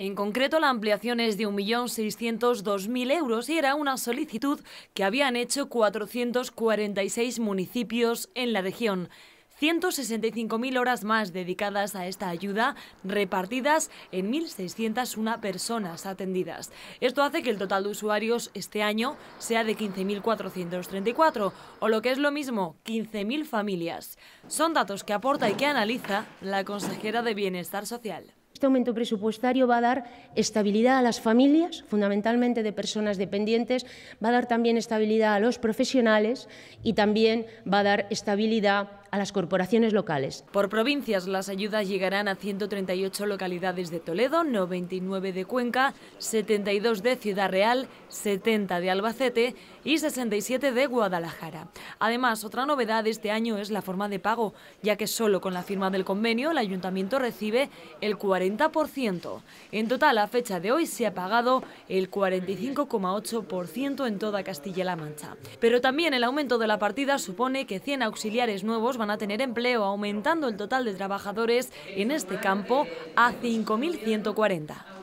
En concreto, la ampliación es de 1.602.000 euros y era una solicitud que habían hecho 446 municipios en la región. 165.000 horas más dedicadas a esta ayuda, repartidas en 1.601 personas atendidas. Esto hace que el total de usuarios este año sea de 15.434, o lo que es lo mismo, 15.000 familias. Son datos que aporta y que analiza la consejera de Bienestar Social. Este aumento presupuestario va a dar estabilidad a las familias, fundamentalmente de personas dependientes, va a dar también estabilidad a los profesionales y también va a dar estabilidad a las corporaciones locales. Por provincias, las ayudas llegarán a 138 localidades de Toledo, 99 de Cuenca, 72 de Ciudad Real, 70 de Albacete y 67 de Guadalajara. Además, otra novedad este año es la forma de pago, ya que solo con la firma del convenio el ayuntamiento recibe el 40%. En total, a fecha de hoy se ha pagado el 45,8% en toda Castilla-La Mancha. Pero también el aumento de la partida supone que 100 auxiliares nuevos van a tener empleo, aumentando el total de trabajadores en este campo a 5.140.